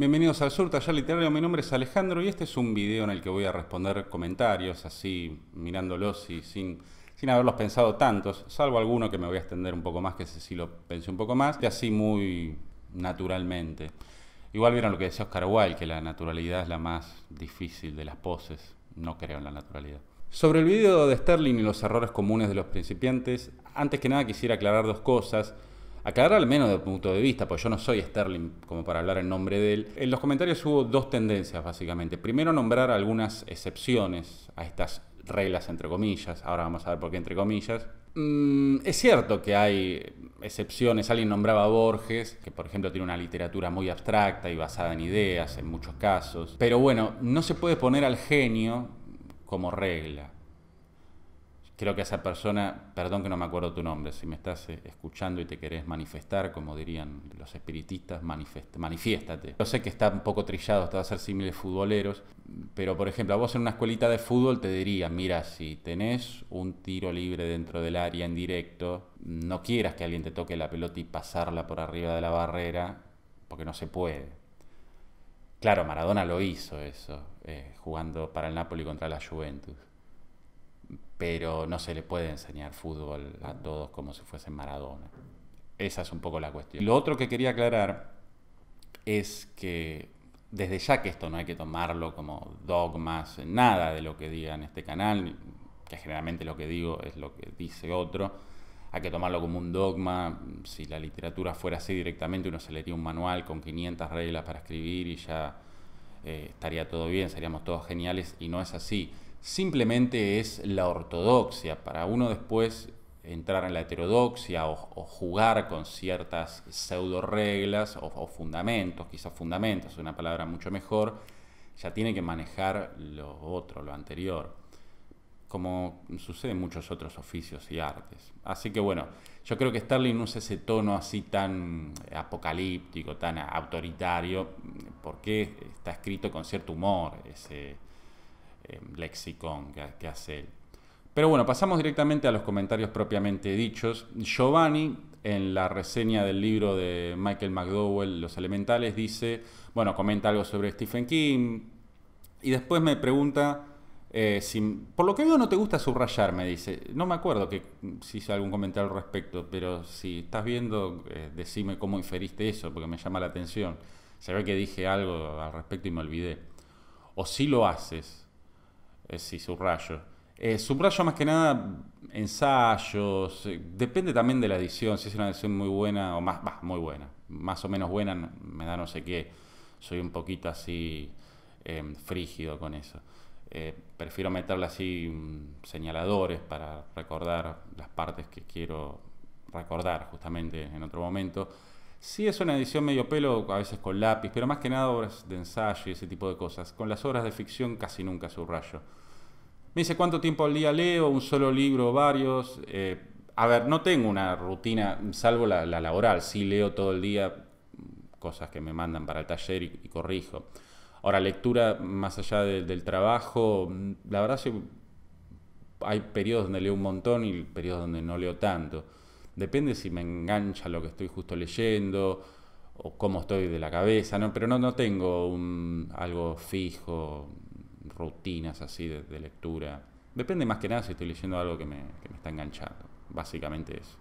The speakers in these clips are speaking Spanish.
Bienvenidos al Sur, Taller Literario. Mi nombre es Alejandro y este es un video en el que voy a responder comentarios así, mirándolos y sin, sin haberlos pensado tantos, salvo alguno que me voy a extender un poco más, que ese sí lo pensé un poco más, y así muy naturalmente. Igual vieron lo que decía Oscar Wilde, que la naturalidad es la más difícil de las poses. No creo en la naturalidad. Sobre el video de Sterling y los errores comunes de los principiantes, antes que nada quisiera aclarar dos cosas aclarar al menos de punto de vista, porque yo no soy Sterling como para hablar en nombre de él. En los comentarios hubo dos tendencias básicamente. Primero nombrar algunas excepciones a estas reglas entre comillas, ahora vamos a ver por qué entre comillas. Mm, es cierto que hay excepciones, alguien nombraba a Borges, que por ejemplo tiene una literatura muy abstracta y basada en ideas en muchos casos, pero bueno, no se puede poner al genio como regla creo que esa persona, perdón que no me acuerdo tu nombre, si me estás eh, escuchando y te querés manifestar, como dirían los espiritistas, manifiéstate. Yo sé que está un poco trillado, te va a ser similar futboleros, pero por ejemplo, a vos en una escuelita de fútbol te diría, mira, si tenés un tiro libre dentro del área en directo, no quieras que alguien te toque la pelota y pasarla por arriba de la barrera, porque no se puede. Claro, Maradona lo hizo eso, eh, jugando para el Napoli contra la Juventus pero no se le puede enseñar fútbol a todos como si fuese Maradona. Esa es un poco la cuestión. Lo otro que quería aclarar es que desde ya que esto no hay que tomarlo como dogmas, nada de lo que diga en este canal, que generalmente lo que digo es lo que dice otro, hay que tomarlo como un dogma. Si la literatura fuera así directamente, uno se leería un manual con 500 reglas para escribir y ya eh, estaría todo bien, seríamos todos geniales y no es así simplemente es la ortodoxia, para uno después entrar en la heterodoxia o, jugar con ciertas pseudo reglas o, fundamentos, quizás fundamentos una palabra mucho mejor, ya tiene que manejar lo otro, lo anterior, como sucede en muchos otros oficios y artes. Así que bueno, yo creo que Sterling no usa ese tono así tan apocalíptico, tan autoritario, porque está escrito con cierto humor ese Lexicon que, hace él. Pero bueno, pasamos directamente a los comentarios propiamente dichos. Giovanni, en la reseña del libro de Michael McDowell, Los Elementales, dice, bueno, comenta algo sobre Stephen King y después me pregunta... Eh, si, por lo que veo no te gusta subrayar, me dice. No me acuerdo que mm, si hice algún comentario al respecto, pero si estás viendo, eh, decime cómo inferiste eso, porque me llama la atención. Se ve que dije algo al respecto y me olvidé. O si lo haces, es eh, sí, subrayo. Eh, subrayo más que nada ensayos, eh, depende también de la edición, si es una edición muy buena o más, va, muy buena, más o menos buena, me da no sé qué, soy un poquito así em, frígido con eso. prefiero meterle así mm, señaladores para recordar las partes que quiero recordar justamente en otro momento. Sí es una edición medio pelo, a veces con lápiz, pero más que nada obras de ensayo y ese tipo de cosas. Con las obras de ficción casi nunca subrayo. Me dice cuánto tiempo al día leo, un solo libro, varios. Eh, a ver, no tengo una rutina, salvo la, laboral. Sí leo todo el día cosas que me mandan para el taller y, corrijo. Ahora, lectura más allá del trabajo, la verdad hay periodos donde leo un montón y periodos donde no leo tanto. Depende si me engancha lo que estoy justo leyendo o cómo estoy de la cabeza, ¿no? pero no, no tengo un, algo fijo, rutinas así de, lectura. Depende más que nada si estoy leyendo algo que me, está enganchando. Básicamente eso.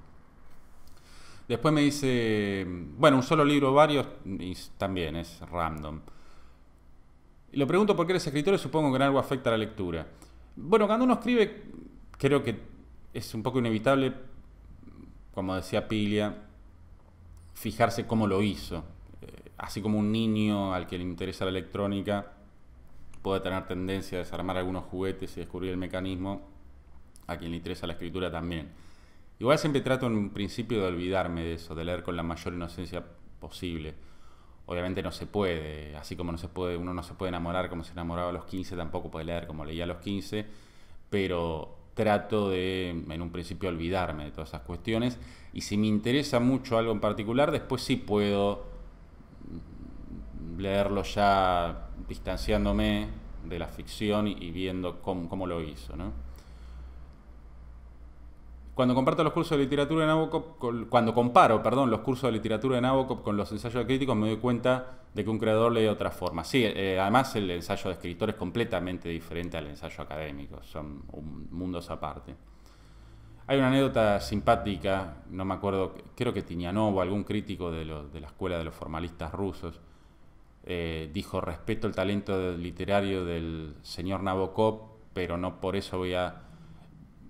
Después me dice, bueno, un solo libro, varios, también es random. Y lo pregunto porque qué eres escritor y supongo que en algo afecta a la lectura. Bueno, cuando uno escribe, creo que es un poco inevitable, como decía Pilia, fijarse cómo lo hizo. Eh, así como un niño al que le interesa la electrónica, puede tener tendencia a desarmar algunos juguetes y descubrir el mecanismo, a quien le interesa la escritura también. Igual siempre trato en un principio de olvidarme de eso, de leer con la mayor inocencia posible. Obviamente no se puede, así como no se puede, uno no se puede enamorar como se enamoraba a los 15, tampoco puede leer como leía a los 15, pero trato de en un principio olvidarme de todas esas cuestiones y si me interesa mucho algo en particular, después sí puedo leerlo ya distanciándome de la ficción y viendo cómo, lo hizo. Cuando comparto los cursos de literatura Nabokov, cuando comparo, perdón, los cursos de literatura en Nabokov con los ensayos de críticos, me doy cuenta de que un creador lee de otra forma. Sí, eh, además el ensayo de escritor es completamente diferente al ensayo académico, son mundos aparte. Hay una anécdota simpática, no me acuerdo, creo que Tinianov o algún crítico de la escuela de los formalistas rusos, eh, dijo respeto el talento literario del señor Nabokov, pero no por eso voy a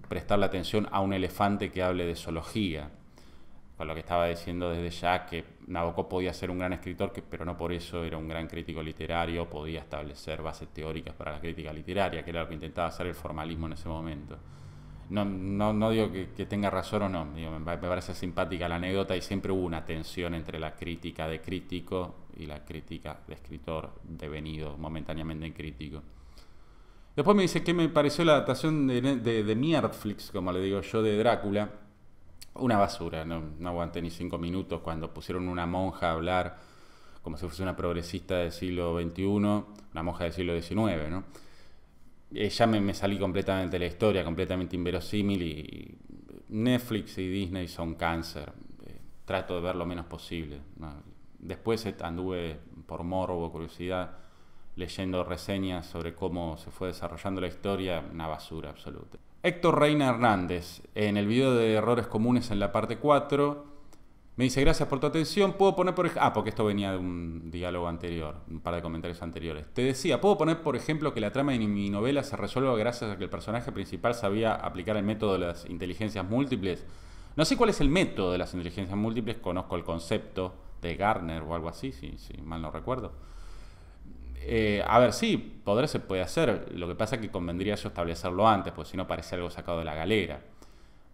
prestarle atención a un elefante que hable de zoología. Con lo que estaba diciendo desde ya que Nabokov podía ser un gran escritor, que, pero no por eso era un gran crítico literario, podía establecer bases teóricas para la crítica literaria, que era lo que intentaba hacer el formalismo en ese momento. No, no, digo que, tenga razón o no, me parece simpática la anécdota y siempre hubo una tensión entre la crítica de crítico y la crítica de escritor devenido momentáneamente en crítico. Después me dice que me pareció la adaptación de, de, de Mierflix, como le digo yo, de Drácula. Una basura, no, aguanté ni cinco minutos cuando pusieron una monja a hablar como si fuese una progresista del siglo XXI, una monja del siglo XIX, ¿no? ya me, me, salí completamente de la historia, completamente inverosímil y Netflix y Disney son cáncer. Eh, trato de ver lo menos posible. Después anduve por morbo, curiosidad, leyendo reseñas sobre cómo se fue desarrollando la historia, una basura absoluta. Héctor Reina Hernández, en el video de errores comunes en la parte 4, me dice, gracias por tu atención, puedo poner por ejemplo... Ah, porque esto venía de un diálogo anterior, un par de comentarios anteriores. Te decía, puedo poner por ejemplo que la trama de mi novela se resuelva gracias a que el personaje principal sabía aplicar el método de las inteligencias múltiples. No sé cuál es el método de las inteligencias múltiples, conozco el concepto, de Garner o algo así, si, mal no recuerdo. Eh, a ver, sí, poder se puede hacer. Lo que pasa es que convendría yo establecerlo antes, porque si no parece algo sacado de la galera.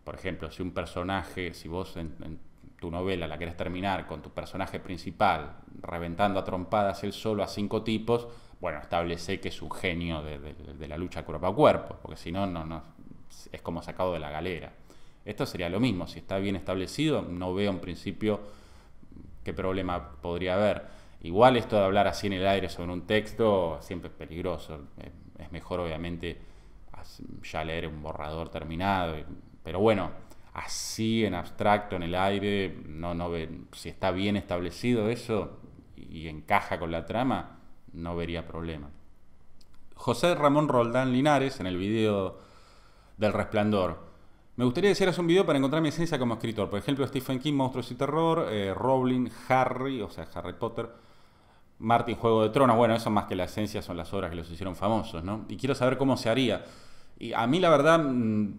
Por ejemplo, si un personaje, si vos en, tu novela la querés terminar con tu personaje principal reventando a trompadas él solo a cinco tipos, bueno, establece que es un genio de, la lucha cuerpo a cuerpo, porque si no, no, no, es como sacado de la galera. Esto sería lo mismo, si está bien establecido, no veo en principio qué problema podría haber. Igual esto de hablar así en el aire sobre un texto siempre es peligroso. Es mejor obviamente ya leer un borrador terminado. Pero bueno, así en abstracto, en el aire, no, no si está bien establecido eso y encaja con la trama, no vería problema. José Ramón Roldán Linares, en el video del Resplandor, me gustaría hacer un video para encontrar mi esencia como escritor. Por ejemplo, Stephen King, Monstruos y Terror, eh, Rowling, Harry, o sea, Harry Potter, Martin, Juego de Tronos. Bueno, eso más que la esencia son las obras que los hicieron famosos, ¿no? Y quiero saber cómo se haría. Y a mí, la verdad, mm,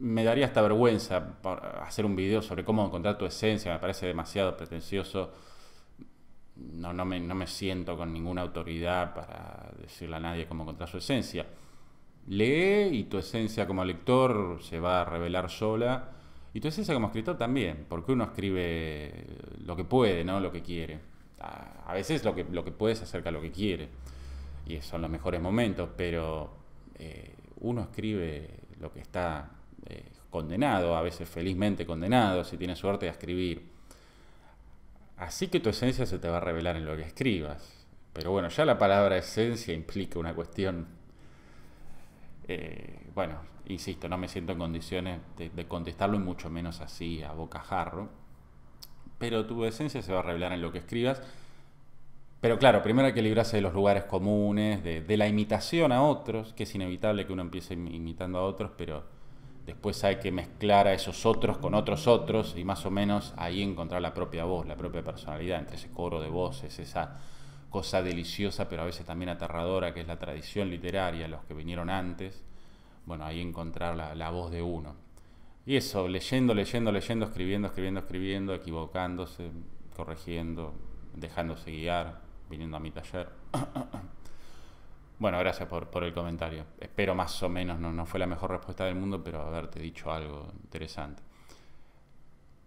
me daría hasta vergüenza hacer un video sobre cómo encontrar tu esencia. Me parece demasiado pretencioso. No, no, me, no me siento con ninguna autoridad para decirle a nadie cómo encontrar su esencia lee y tu esencia como lector se va a revelar sola. Y tu esencia como escritor también, porque uno escribe lo que puede, ¿no? Lo que quiere. A veces lo que, lo que puede se acerca a lo que quiere. Y son los mejores momentos, pero eh, uno escribe lo que está eh, condenado, a veces felizmente condenado, si tiene suerte de escribir. Así que tu esencia se te va a revelar en lo que escribas. Pero bueno, ya la palabra esencia implica una cuestión eh, bueno, insisto, no me siento en condiciones de, contestarlo y mucho menos así a bocajarro. Pero tu esencia se va a revelar en lo que escribas. Pero claro, primero hay que librarse de los lugares comunes, de la imitación a otros, que es inevitable que uno empiece imitando a otros, pero después hay que mezclar a esos otros con otros otros y más o menos ahí encontrar la propia voz, la propia personalidad, entre ese coro de voces, esa cosa deliciosa pero a veces también aterradora que es la tradición literaria, los que vinieron antes, bueno, ahí encontrar la, voz de uno. Y eso, leyendo, leyendo, leyendo, escribiendo, escribiendo, escribiendo, equivocándose, corrigiendo, dejándose guiar, viniendo a mi taller. Bueno, gracias por, por, el comentario. Espero más o menos, no, no fue la mejor respuesta del mundo, pero haberte dicho algo interesante.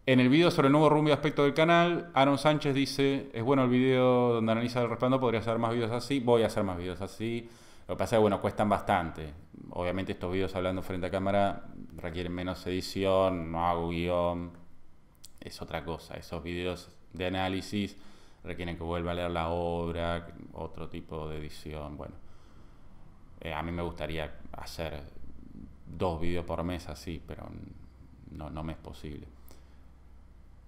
En el video sobre el nuevo rumbo y aspecto del canal, Aaron Sánchez dice, es bueno el video donde analiza el respaldo podría hacer más videos así, voy a hacer más videos así. Lo que pasa es que, bueno, cuestan bastante. Obviamente estos videos hablando frente a cámara requieren menos edición, no hago guión, es otra cosa. Esos videos de análisis requieren que vuelva a leer la obra, otro tipo de edición, bueno. Eh, a mí me gustaría hacer dos videos por mes así, pero no, no me es posible.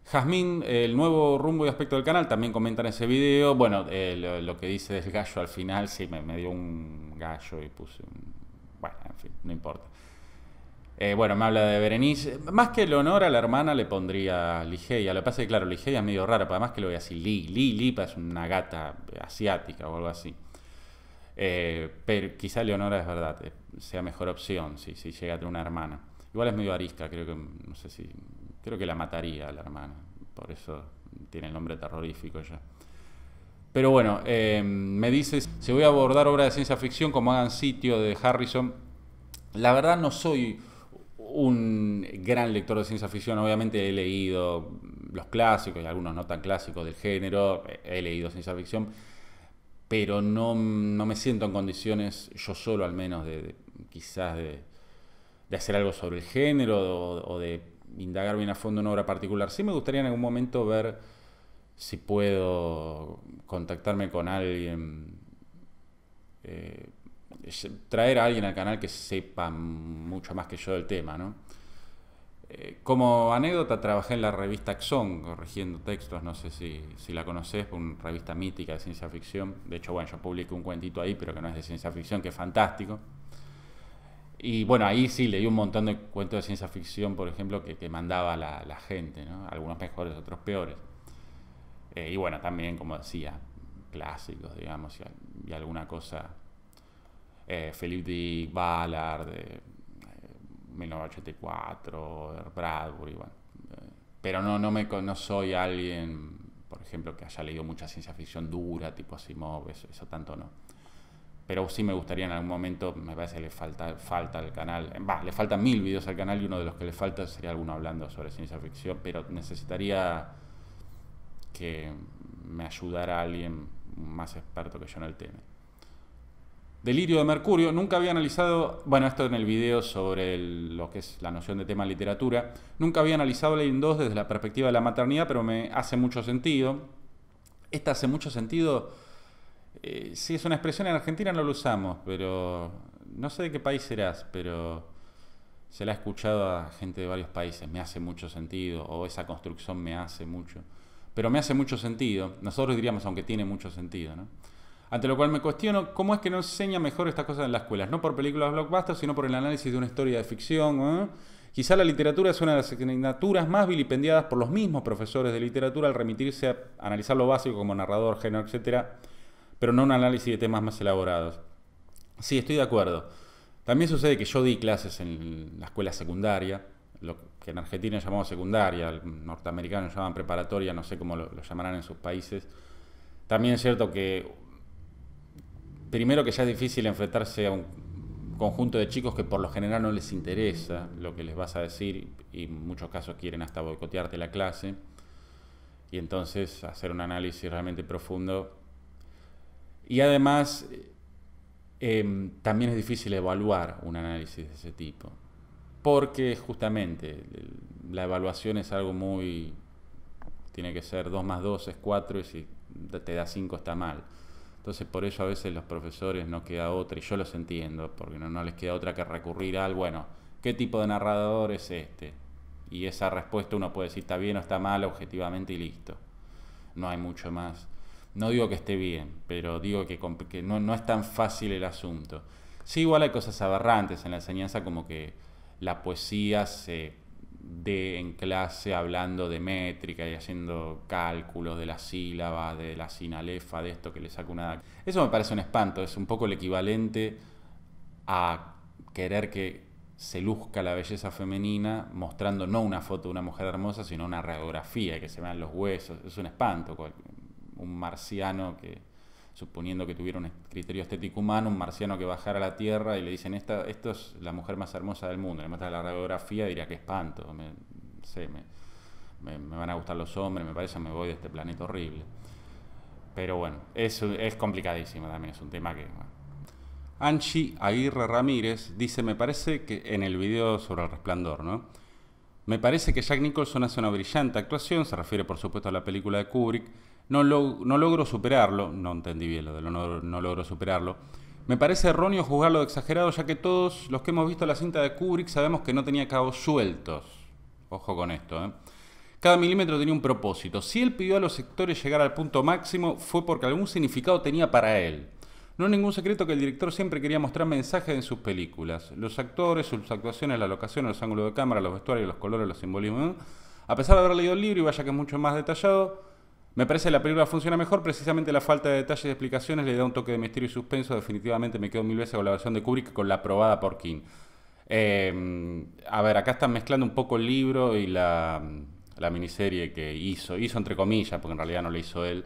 Jazmín, el nuevo rumbo y aspecto del canal, también comentan ese video. Bueno, eh, lo, que dice del gallo al final, sí, me, dio un gallo y puse Bueno, en fin, no importa. Eh, bueno, me habla de Berenice. Más que Leonora, la hermana le pondría Ligeia. Lo que pasa es que, claro, Ligeia es medio rara, para además que lo ve así, decir Li. Lipa es una gata asiática o algo así. Eh, pero quizá Leonora es verdad, sea mejor opción si, si llega a tener una hermana. Igual es medio arisca, creo que, no sé si Creo que la mataría a la hermana, por eso tiene el nombre terrorífico ya. Pero bueno, eh, me dices se voy a abordar obras de ciencia ficción como Hagan Sitio de Harrison, la verdad no soy un gran lector de ciencia ficción, obviamente he leído los clásicos y algunos no tan clásicos del género, he leído ciencia ficción, pero no, me siento en condiciones, yo solo al menos, de, quizás de, hacer algo sobre el género o de indagar bien a fondo una obra particular. Sí me gustaría en algún momento ver si puedo contactarme con alguien, eh, traer a alguien al canal que sepa mucho más que yo del tema, ¿no? Eh, como anécdota, trabajé en la revista Axon, corrigiendo textos, no sé si, la conoces, una revista mítica de ciencia ficción. De hecho, bueno, yo publiqué un cuentito ahí, pero que no es de ciencia ficción, que es fantástico. Y bueno, ahí sí leí un montón de cuentos de ciencia ficción, por ejemplo, que, mandaba la, gente, ¿no? Algunos mejores, otros peores. Eh, y bueno, también, como decía, clásicos, digamos, y, alguna cosa. Eh, Philip Dick, Ballard, de 1984, eh, Bradbury, bueno. pero no, no, me, no soy alguien, por ejemplo, que haya leído mucha ciencia ficción dura, tipo Asimov, eso tanto no pero sí me gustaría en algún momento, me parece que le falta, falta al canal, va le faltan mil videos al canal y uno de los que le falta sería alguno hablando sobre ciencia ficción, pero necesitaría que me ayudara alguien más experto que yo en el tema. Delirio de Mercurio, nunca había analizado, bueno, esto en el video sobre lo que es la noción de tema literatura, nunca había analizado Lane 2 desde la perspectiva de la maternidad, pero me hace mucho sentido. Esta hace mucho sentido eh, si es una expresión en Argentina, no lo usamos, pero no sé de qué país serás, pero se la he escuchado a gente de varios países, me hace mucho sentido, o esa construcción me hace mucho. Pero me hace mucho sentido, nosotros diríamos, aunque tiene mucho sentido, Ante lo cual me cuestiono cómo es que no enseña mejor estas cosas en las escuelas, no por películas blockbusters, sino por el análisis de una historia de ficción. ¿eh? Quizá la literatura es una de las asignaturas más vilipendiadas por los mismos profesores de literatura al remitirse a analizar lo básico como narrador, género, etcétera, pero no un análisis de temas más elaborados. Sí, estoy de acuerdo. También sucede que yo di clases en la escuela secundaria, lo que en Argentina llamamos secundaria, norteamericano llaman preparatoria, no sé cómo lo, lo llamarán en sus países. También es cierto que, primero que ya es difícil enfrentarse a un conjunto de chicos que por lo general no les interesa lo que les vas a decir y en muchos casos quieren hasta boicotearte la clase. Y entonces hacer un análisis realmente profundo y además, em, también es difícil evaluar un análisis de ese tipo, porque justamente la evaluación es algo muy... Tiene que ser 2 más 2 es 4 y si te da 5 está mal. Entonces por eso a veces los profesores no queda otra, y yo los entiendo, porque no, no les queda otra que recurrir al, bueno, ¿qué tipo de narrador es este? Y esa respuesta uno puede decir está bien o está mal objetivamente y listo. No hay mucho más. No digo que esté bien, pero digo que, que no, es tan fácil el asunto. Sí, igual hay cosas aberrantes en la enseñanza, como que la poesía se dé en clase hablando de métrica y haciendo cálculos de la sílaba, de la sinalefa, de esto que le saca una... Eso me parece un espanto, es un poco el equivalente a querer que se luzca la belleza femenina mostrando no una foto de una mujer hermosa, sino una radiografía, que se vean los huesos. Es un espanto un marciano que, suponiendo que tuviera un criterio estético humano, un marciano que bajara a la Tierra y le dicen, esta, esto es la mujer más hermosa del mundo, le mata la radiografía, diría que espanto, me, me, me, van a gustar los hombres, me parece, me voy de este planeta horrible. Pero bueno, es, es complicadísimo también, es un tema que... Anchi Aguirre Ramírez dice, me parece que en el video sobre el resplandor, ¿no? Me parece que Jack Nicholson hace una brillante actuación, se refiere por supuesto a la película de Kubrick, no, logro superarlo, no entendí bien lo de lo no, logro superarlo, me parece erróneo juzgarlo de exagerado, ya que todos los que hemos visto la cinta de Kubrick sabemos que no tenía cabos sueltos. Ojo con esto, ¿eh? Cada milímetro tenía un propósito. Si él pidió a los sectores llegar al punto máximo, fue porque algún significado tenía para él. No es ningún secreto que el director siempre quería mostrar mensajes en sus películas. Los actores, sus actuaciones, la locación, los ángulos de cámara, los vestuarios, los colores, los simbolismos. ¿eh? A pesar de haber leído el libro, y vaya que es mucho más detallado, me parece que la película funciona mejor, precisamente la falta de detalles y explicaciones le da un toque de misterio y suspenso. Definitivamente me quedo mil veces con la versión de Kubrick con la aprobada por King. Em, a ver, acá están mezclando un poco el libro y la, la, miniserie que hizo, hizo entre comillas, porque en realidad no la hizo él,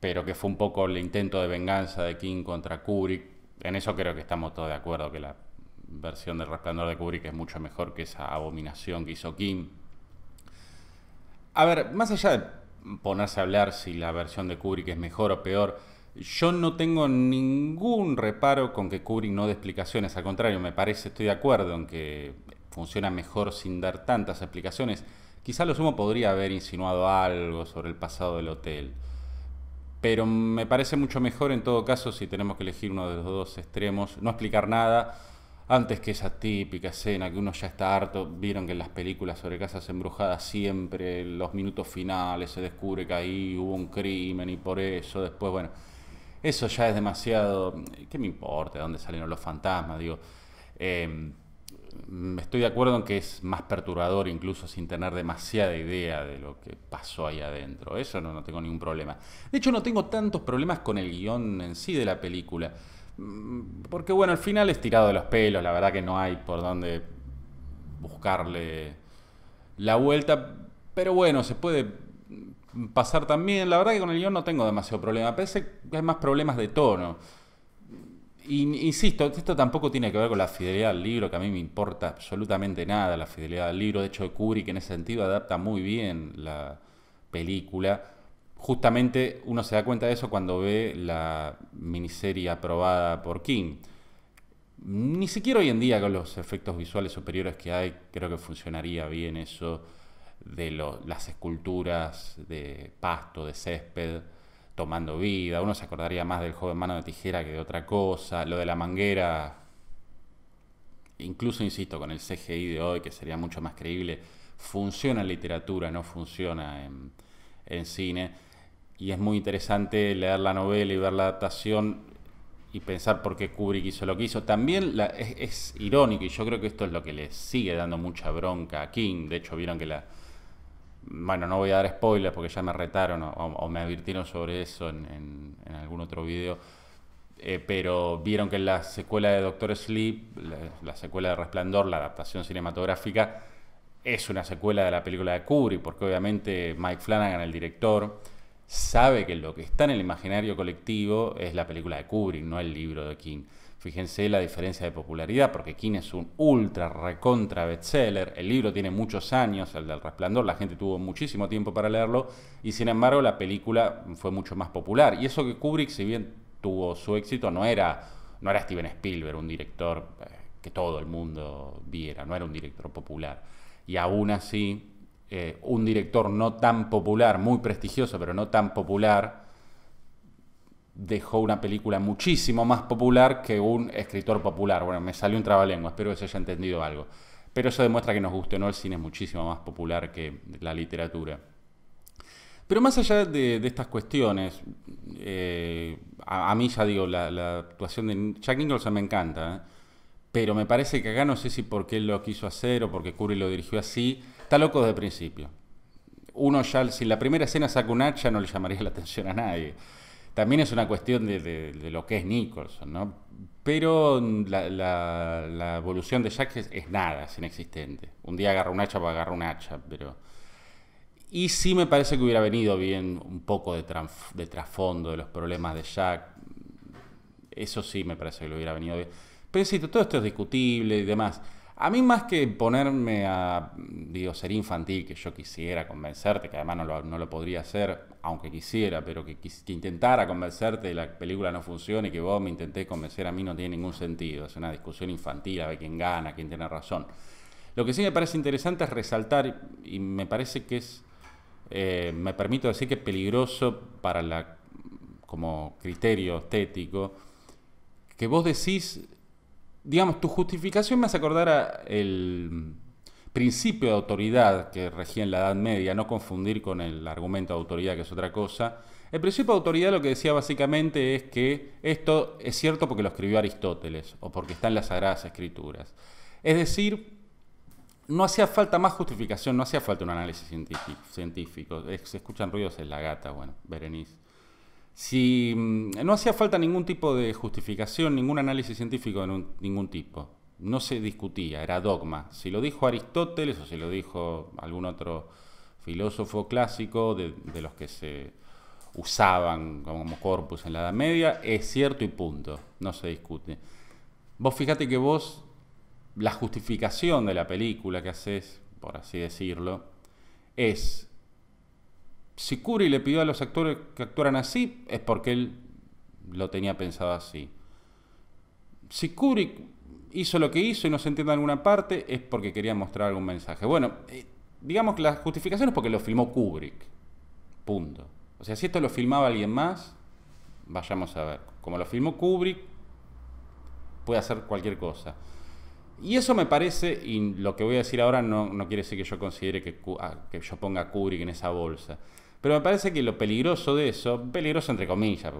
pero que fue un poco el intento de venganza de King contra Kubrick. En eso creo que estamos todos de acuerdo, que la versión del resplandor de Kubrick es mucho mejor que esa abominación que hizo King. A ver, más allá de ponerse a hablar si la versión de Kubrick es mejor o peor. Yo no tengo ningún reparo con que Kubrick no dé explicaciones, al contrario, me parece, estoy de acuerdo en que funciona mejor sin dar tantas explicaciones. Quizá lo sumo podría haber insinuado algo sobre el pasado del hotel, pero me parece mucho mejor en todo caso si tenemos que elegir uno de los dos extremos, no explicar nada antes que esa típica escena que uno ya está harto, vieron que en las películas sobre casas embrujadas siempre los minutos finales se descubre que ahí hubo un crimen y por eso después, bueno, eso ya es demasiado, ¿qué me importa de dónde salieron los fantasmas? Digo, em, mm, estoy de acuerdo en que es más perturbador incluso sin tener demasiada idea de lo que pasó ahí adentro, eso no, no tengo ningún problema. De hecho no tengo tantos problemas con el guión en sí de la película. Mm, porque bueno, al final es tirado de los pelos, la verdad que no hay por dónde buscarle la vuelta. Pero bueno, se puede pasar también. La verdad que con el guión no tengo demasiado problema. Parece que hay más problemas de tono. insisto, esto tampoco tiene que ver con la fidelidad al libro, que a mí me importa absolutamente nada la fidelidad al libro. De hecho, que en ese sentido adapta muy bien la película justamente uno se da cuenta de eso cuando ve la miniserie aprobada por King. Ni siquiera hoy en día con los efectos visuales superiores que hay, creo que funcionaría bien eso de las esculturas de pasto, de césped, tomando vida. Uno se acordaría más del joven mano de tijera que de otra cosa. Lo de la manguera, incluso insisto, con el CGI de hoy, que sería mucho más creíble, funciona en literatura, no funciona en, en cine. Y es muy interesante leer la novela y ver la adaptación y pensar por qué Kubrick hizo lo que hizo. También la, es, es, irónico y yo creo que esto es lo que le sigue dando mucha bronca a King. De hecho, vieron que la... Bueno, no voy a dar spoilers porque ya me retaron o, me advirtieron sobre eso en, algún otro video. Eh, pero vieron que la secuela de Doctor Sleep, la secuela de Resplandor, la adaptación cinematográfica, es una secuela de la película de Kubrick, porque obviamente Mike Flanagan, el director, sabe que lo que está en el imaginario colectivo es la película de Kubrick, no el libro de King. Fíjense la diferencia de popularidad, porque King es un ultra recontra bestseller, el libro tiene muchos años, el del resplandor, la gente tuvo muchísimo tiempo para leerlo, y sin embargo la película fue mucho más popular. Y eso que Kubrick, si bien tuvo su éxito, no era, no era Steven Spielberg, un director eh, que todo el mundo viera, no era un director popular y aún así eh, un director no tan popular, muy prestigioso, pero no tan popular, dejó una película muchísimo más popular que un escritor popular. Bueno, me salió un trabalengua, espero que se haya entendido algo. Pero eso demuestra que nos guste no, el cine es muchísimo más popular que la literatura. Pero más allá de, estas cuestiones, eh, a, mí ya digo, la, la, actuación de Jack Nicholson me encanta. ¿eh? Pero me parece que acá no sé si porque él lo quiso hacer o porque Curry lo dirigió así. Está loco desde el principio. Uno ya, si la primera escena saca un hacha, no le llamaría la atención a nadie. También es una cuestión de, lo que es Nicholson, ¿no? Pero la, evolución de Jack es, nada, es inexistente. Un día agarra un hacha para pues agarrar un hacha, pero. Y sí me parece que hubiera venido bien un poco de, de trasfondo de los problemas de Jack. Eso sí me parece que lo hubiera venido bien. Pesito, todo esto es discutible y demás. A mí más que ponerme a, digo, ser infantil, que yo quisiera convencerte, que además no lo, podría hacer, aunque quisiera, pero que, intentara convencerte de la película no funciona y que vos me intenté convencer a mí no tiene ningún sentido. Es una discusión infantil, a ver quién gana, quién tiene razón. Lo que sí me parece interesante es resaltar, y me parece que es, eh, me permito decir que es peligroso para la, como criterio estético, que vos decís digamos, tu justificación me hace acordar el principio de autoridad que regía en la Edad Media, no confundir con el argumento de autoridad, que es otra cosa. El principio de autoridad lo que decía básicamente es que esto es cierto porque lo escribió Aristóteles o porque está en las Sagradas Escrituras. Es decir, no hacía falta más justificación, no hacía falta un análisis científico. Se escuchan ruidos en la gata, bueno, Berenice. Si mm, no hacía falta ningún tipo de justificación, ningún análisis científico de ningún tipo. No se discutía, era dogma. Si lo dijo Aristóteles o si lo dijo algún otro filósofo clásico de, los que se usaban como corpus en la Edad Media, es cierto y punto, no se discute. Vos fíjate que vos, la justificación de la película que haces, por así decirlo, es si Kubrick le pidió a los actores que actuaran así, es porque él lo tenía pensado así. Si Kubrick hizo lo que hizo y no se entiende en alguna parte, es porque quería mostrar algún mensaje. Bueno, eh, digamos que la justificación es porque lo filmó Kubrick. Punto. O sea, si esto lo filmaba alguien más, vayamos a ver. Como lo filmó Kubrick, puede hacer cualquier cosa. Y eso me parece, y lo que voy a decir ahora no, quiere decir que yo considere que, ah, que yo ponga a Kubrick en esa bolsa. Pero me parece que lo peligroso de eso, peligroso entre comillas,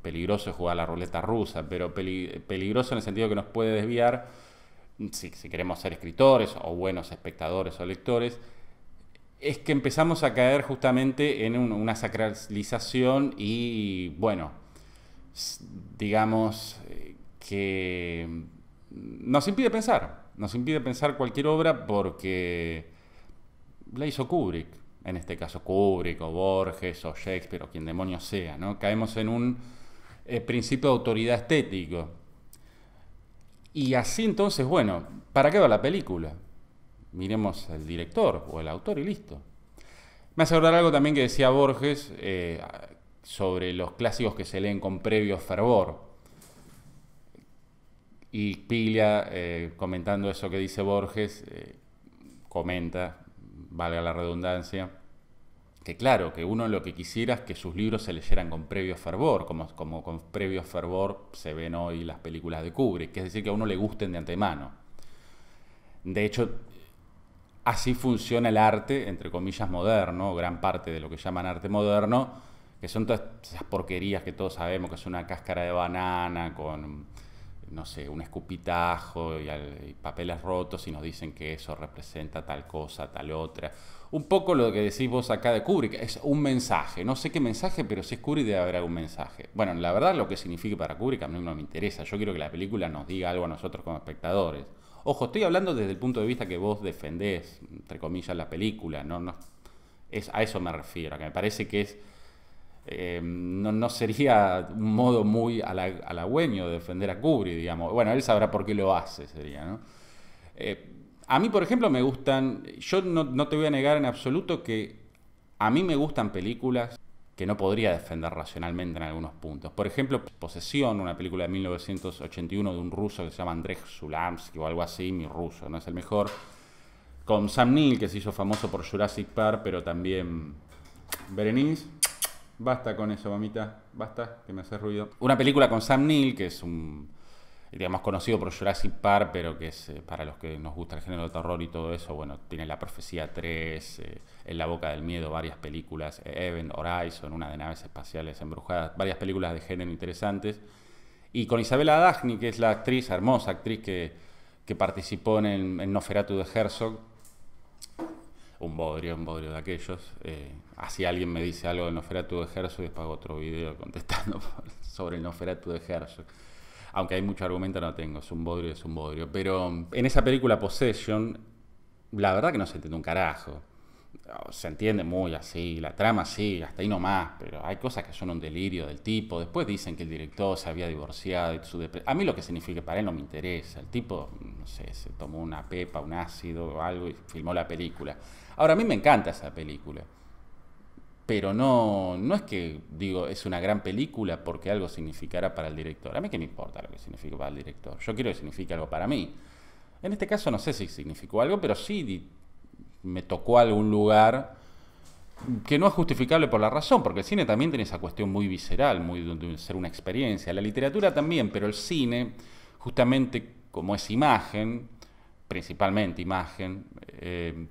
peligroso es jugar la ruleta rusa, pero peligroso en el sentido que nos puede desviar, si, queremos ser escritores o buenos espectadores o lectores, es que empezamos a caer justamente en una sacralización y, bueno, digamos eh, que nos impide pensar, nos impide pensar cualquier obra porque la hizo Kubrick en este caso Kubrick o Borges o Shakespeare o quien demonio sea, ¿no? Caemos en un eh, principio de autoridad estético. Y así entonces, bueno, ¿para qué va la película? Miremos el director o el autor y listo. Me hace acordar algo también que decía Borges eh, sobre los clásicos que se leen con previo fervor. Y Pilia eh, comentando eso que dice Borges, comenta valga la redundancia, que claro, que uno lo que quisiera es que sus libros se leyeran con previo fervor, como, como con previo fervor se ven hoy las películas de Kubrick, que es decir, que a uno le gusten de antemano. De hecho, así funciona el arte, entre comillas, moderno, gran parte de lo que llaman arte moderno, que son todas esas porquerías que todos sabemos, que es una cáscara de banana con no sé, un escupitajo y, papeles rotos y nos dicen que eso representa tal cosa, tal otra. Un poco lo que decís vos acá de Kubrick, es un mensaje. No sé qué mensaje, pero si es Kubrick debe haber algún mensaje. Bueno, la verdad lo que significa para Kubrick a mí no me interesa. Yo quiero que la película nos diga algo a nosotros como espectadores. Ojo, estoy hablando desde el punto de vista que vos defendés, entre comillas, la película. No, no, es, a eso me refiero, que me parece que es eh, no, sería un modo muy halagüeño de defender a Kubrick, digamos. Bueno, él sabrá por qué lo hace, sería, ¿no? Eh, a mí, por ejemplo, me gustan, yo no, te voy a negar en absoluto que a mí me gustan películas que no podría defender racionalmente en algunos puntos. Por ejemplo, Posesión, una película de 1981 de un ruso que se llama Andrej Zulamsky o algo así, mi ruso, no es el mejor. Con Sam Neill, que se hizo famoso por Jurassic Park, pero también Berenice Basta con eso, mamita. Basta, que me hace ruido. Una película con Sam Neill, que es un. digamos, conocido por Jurassic Park, pero que es eh, para los que nos gusta el género de terror y todo eso. Bueno, tiene La Profecía 3, eh, En la Boca del Miedo, varias películas. Event eh, Horizon, una de naves espaciales embrujadas. Varias películas de género interesantes. Y con Isabela Dagni, que es la actriz, hermosa actriz que, que participó en, el, en Noferatu de Herzog un bodrio, un bodrio de aquellos. Eh, así alguien me dice algo del Noferatu de Herzog y después hago otro video contestando sobre el Noferatu de Herzog. Aunque hay mucho argumento, no tengo, es un bodrio, es un bodrio. Pero mm, en esa película Possession, la verdad que no se entiende un carajo. Ah, se entiende muy así, la trama sí, hasta ahí nomás, pero hay cosas que son un delirio del tipo. Después dicen que el director se había divorciado. Y su a mí lo que significa para él no me interesa. El tipo, no sé, se tomó una pepa, un ácido o algo y filmó la película. Ahora, a mí me encanta esa película. Pero no, no es que digo, es una gran película porque algo significará para el director. A mí que me importa lo que significa para el director. Yo quiero que signifique algo para mí. En este caso no sé si significó algo, pero sí me tocó algún lugar que no es justificable por la razón, porque el cine también tiene esa cuestión muy visceral, muy de, ser una experiencia, la literatura también, pero el cine, justamente como es imagen, principalmente imagen, eh,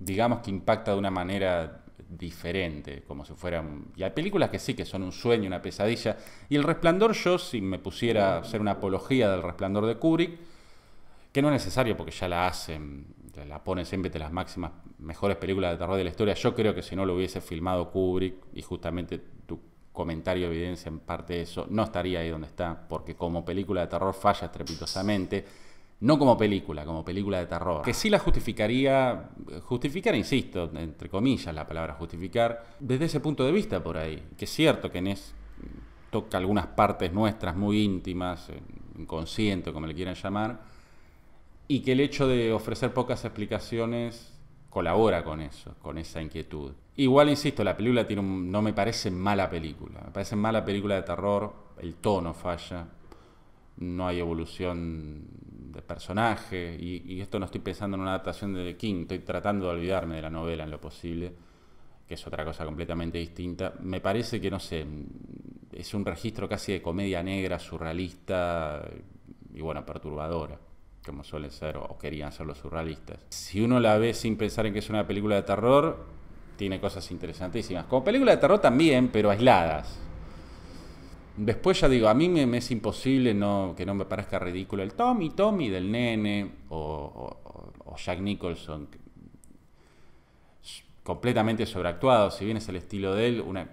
digamos que impacta de una manera diferente, como si fueran... Y hay películas que sí, que son un sueño, una pesadilla. Y El Resplandor, yo, si me pusiera a hacer una apología del Resplandor de Kubrick, que no es necesario porque ya la hacen la pones siempre de las máximas mejores películas de terror de la historia. Yo creo que si no lo hubiese filmado Kubrick, y justamente tu comentario evidencia en parte eso, no estaría ahí donde está, porque como película de terror falla estrepitosamente. No como película, como película de terror. Que sí la justificaría, justificar, insisto, entre comillas la palabra justificar, desde ese punto de vista por ahí. Que es cierto que Ness toca algunas partes nuestras muy íntimas, inconsciente, como le quieran llamar, y que el hecho de ofrecer pocas explicaciones colabora con eso, con esa inquietud. Igual, insisto, la película tiene no me parece mala película, me parece mala película de terror, el tono falla, no hay evolución de personaje, y, y, esto no estoy pensando en una adaptación de King, estoy tratando de olvidarme de la novela en lo posible, que es otra cosa completamente distinta. Me parece que, no sé, es un registro casi de comedia negra, surrealista y bueno, perturbadora como suelen ser o querían ser los surrealistas. Si uno la ve sin pensar en que es una película de terror, tiene cosas interesantísimas. Como película de terror también, pero aisladas. Después ya digo, a mí me, es imposible no, que no me parezca ridículo el Tommy, Tommy del nene o, Jack Nicholson, completamente sobreactuado, si bien es el estilo de él, una,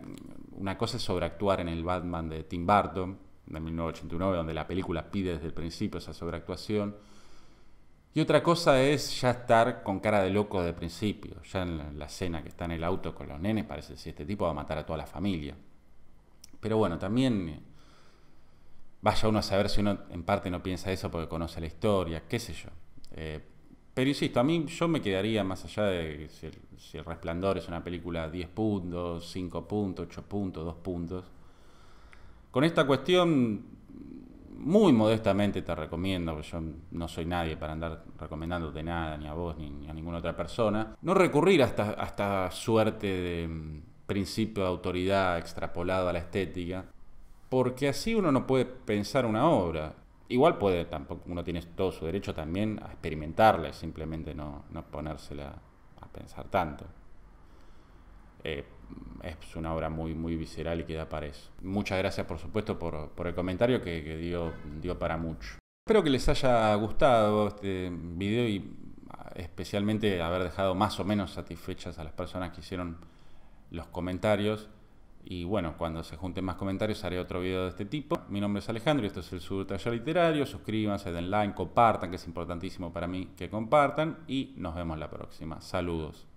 una cosa es sobreactuar en el Batman de Tim Burton, de 1989, donde la película pide desde el principio esa sobreactuación y otra cosa es ya estar con cara de loco de principio, ya en la cena que está en el auto con los nenes, parece que este tipo va a matar a toda la familia. Pero bueno, también eh, vaya uno a saber si uno en parte no piensa eso porque conoce la historia, qué sé yo. Eh, pero insisto, a mí yo me quedaría más allá de si el, si el Resplandor es una película 10 puntos, 5 puntos, 8 puntos, 2 puntos. Con esta cuestión muy modestamente te recomiendo, yo no soy nadie para andar recomendándote nada, ni a vos, ni, a ninguna otra persona, no recurrir a esta, suerte de mm, principio de autoridad extrapolado a la estética, porque así uno no puede pensar una obra. Igual puede, tampoco uno tiene todo su derecho también a experimentarla, simplemente no, no ponérsela a pensar tanto. Eh, es una obra muy, muy visceral y que da para eso. Muchas gracias, por supuesto, por, el comentario que, dio, dio, para mucho. Espero que les haya gustado este video y especialmente haber dejado más o menos satisfechas a las personas que hicieron los comentarios. Y bueno, cuando se junten más comentarios haré otro video de este tipo. Mi nombre es Alejandro y esto es el Sur Taller Literario. Suscríbanse, den like, compartan, que es importantísimo para mí que compartan. Y nos vemos la próxima. Saludos.